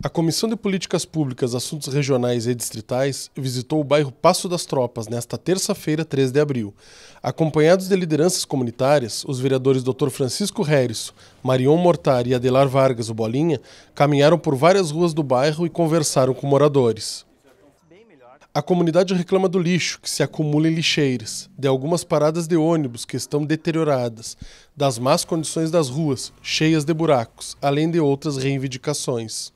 A Comissão de Políticas Públicas, Assuntos Regionais e Distritais visitou o bairro Passo das Tropas nesta terça-feira, 3 de abril. Acompanhados de lideranças comunitárias, os vereadores Dr. Francisco Réris, Marion Mortar e Adelar Vargas, o Bolinha, caminharam por várias ruas do bairro e conversaram com moradores. A comunidade reclama do lixo que se acumula em lixeiras, de algumas paradas de ônibus que estão deterioradas, das más condições das ruas, cheias de buracos, além de outras reivindicações.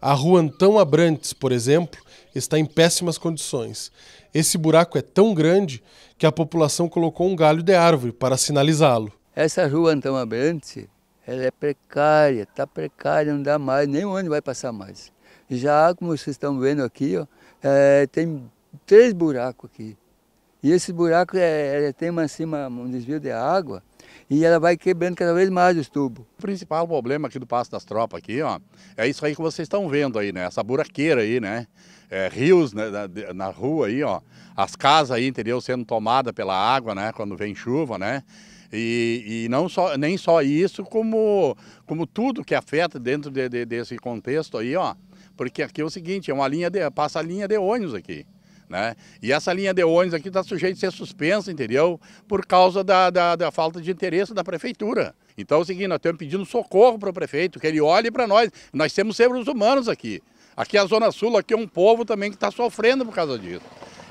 A rua Antão Abrantes, por exemplo, está em péssimas condições. Esse buraco é tão grande que a população colocou um galho de árvore para sinalizá-lo. Essa rua Antão Abrantes, ela é precária, está precária, não dá mais, nem onde vai passar mais. Já, como vocês estão vendo aqui, ó, é, tem três buracos aqui. E esse buraco é, é tem assim, uma, um desvio de água e ela vai quebrando cada vez mais os tubos. O principal problema aqui do Passo das Tropas aqui, ó, é isso aí que vocês estão vendo aí, né? Essa buraqueira aí, né? É, rios né, na, na, rua aí, ó. As casas aí, entendeu? Sendo tomadas pela água, né? Quando vem chuva, né? E, e não só, nem só isso, como, como tudo que afeta dentro de, de, desse contexto aí, ó. Porque aqui é o seguinte, é uma linha de, passa a linha de ônibus aqui. Né? E essa linha de ônibus aqui está sujeita a ser suspensa, entendeu? Por causa da, da, da falta de interesse da prefeitura. Então é o seguinte, nós estamos pedindo socorro para o prefeito, que ele olhe para nós. Nós temos seres humanos aqui. Aqui a Zona Sul, aqui é um povo também que está sofrendo por causa disso.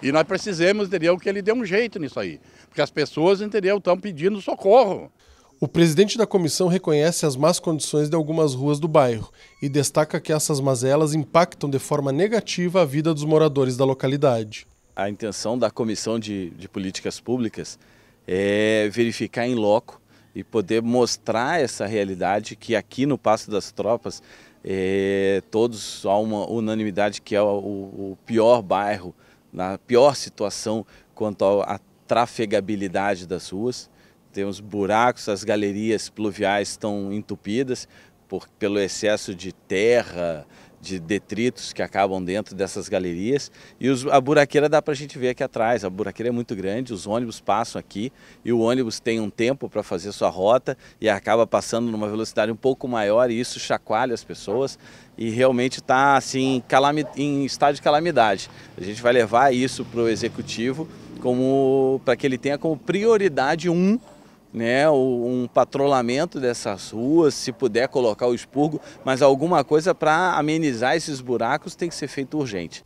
E nós precisamos, entendeu, que ele dê um jeito nisso aí. Porque as pessoas, entendeu, estão pedindo socorro. O presidente da comissão reconhece as más condições de algumas ruas do bairro e destaca que essas mazelas impactam de forma negativa a vida dos moradores da localidade. A intenção da comissão de, de políticas públicas é verificar em loco e poder mostrar essa realidade que aqui no Passo das Tropas é, todos há uma unanimidade que é o, o pior bairro, na pior situação quanto à trafegabilidade das ruas tem buracos, as galerias pluviais estão entupidas por, pelo excesso de terra, de detritos que acabam dentro dessas galerias. E os, a buraqueira dá para a gente ver aqui atrás. A buraqueira é muito grande, os ônibus passam aqui e o ônibus tem um tempo para fazer sua rota e acaba passando numa velocidade um pouco maior e isso chacoalha as pessoas e realmente está assim em estado de calamidade. A gente vai levar isso para o executivo como para que ele tenha como prioridade um né, um patrulhamento dessas ruas, se puder colocar o expurgo, mas alguma coisa para amenizar esses buracos tem que ser feito urgente.